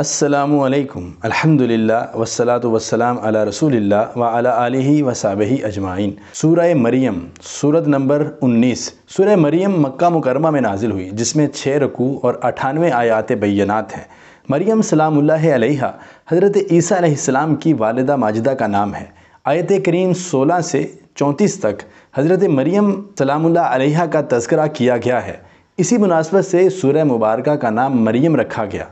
असलकम अलहमदिल्ला वसलात वसलाम अला रसूलिल्ला व अला आलि वसाबही अजमाइन सूरह मरियम सूरत नंबर उन्नीस सूरह मरियम मक्का मुकरमा में नाजिल हुई जिसमें छः रकू और अठानवे आयात बैनात हैं मरियम सलाम्ला हज़रत ईसा की वालदा माजिदा का नाम है आयत करीम सोलह से चौंतीस तक हज़रत मरियम सलाम्ला का तस्करा किया गया है इसी मुनासबत से सूरह मुबारक का नाम मरियम रखा गया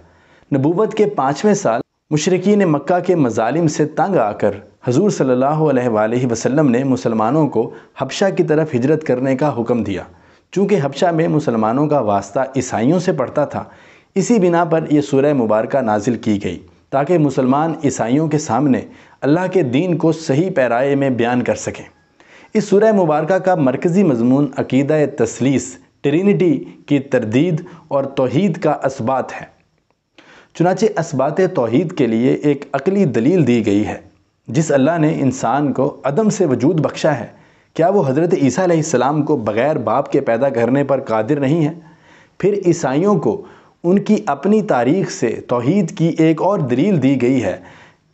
नबूवत के पाँचवें साल ने मक्का के मजालिम से तंग आकर हजूर सल्ला वसलम ने मुसलमानों को हबशा की तरफ हिजरत करने का हुक्म दिया चूँकि हबशा में मुसलमानों का वास्ता ईसाइयों से पड़ता था इसी बिना पर यह सुर मुबारक नाजिल की गई ताकि मुसलमान ईसाइयों के सामने अल्लाह के दीन को सही पैराए में बयान कर सकें इस सूरह मुबारक का मरकज़ी मजमून अकीद तसलीस ट्रिनिटी की तरदीद और तोहद का इसबात है चुनाचे इसबात तोहद के लिए एक अकली दलील दी गई है जिस अल्लाह ने इंसान को अदम से वजूद बख्शा है क्या वो हज़रत ईसा को बग़ैर बाप के पैदा करने पर कादिर नहीं है फिर ईसाइयों को उनकी अपनी तारीख से तोहद की एक और दलील दी गई है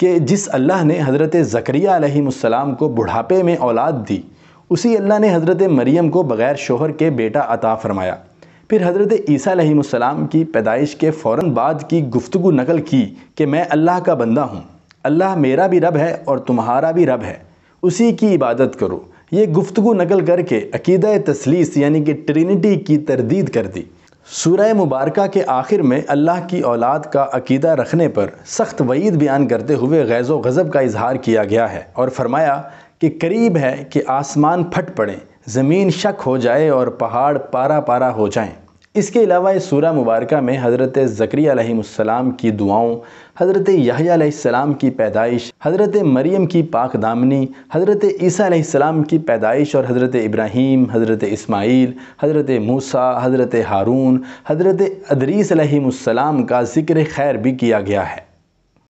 कि जिस अल्लाह ने हज़रत ज़करिया को बुढ़ापे में औलाद दी उसी अल्लाह ने हज़रत मरीम को बग़ैर शोहर के बेटा अता फ़रमाया फिर हज़रत ईसा की पैदाइश के फ़ौर बाद की गुफ्तु नकल की कि मैं अल्लाह का बंदा हूँ अल्लाह मेरा भी रब है और तुम्हारा भी रब है उसी की इबादत करो ये गुफ्तु नकल करके अकीद तसलीस यानी कि ट्रिनिटी की तरदीद कर दी सूरह मुबारक के आखिर में अल्लाह की औलाद का अकीदा रखने पर सख्त वईद बयान करते हुए गैज़ गज़ब का इजहार किया गया है और फरमाया कि करीब है कि आसमान फट पड़े ज़मीन शक हो जाए और पहाड़ पारा पारा हो जाएं इसके अलावा इस सूरा मुबारक में हज़रत ज़क्रियाम की दुआओं हज़रत याम की पैदाइश हज़रत मरियम की पाक दामनी हज़रत ईसीम की पैदाइश और हज़रत इब्राहीम हज़रत इसमाइल हज़रत मूसा हज़रत हारून हज़रत अदरीसम का ज़िक्र खैर भी किया गया है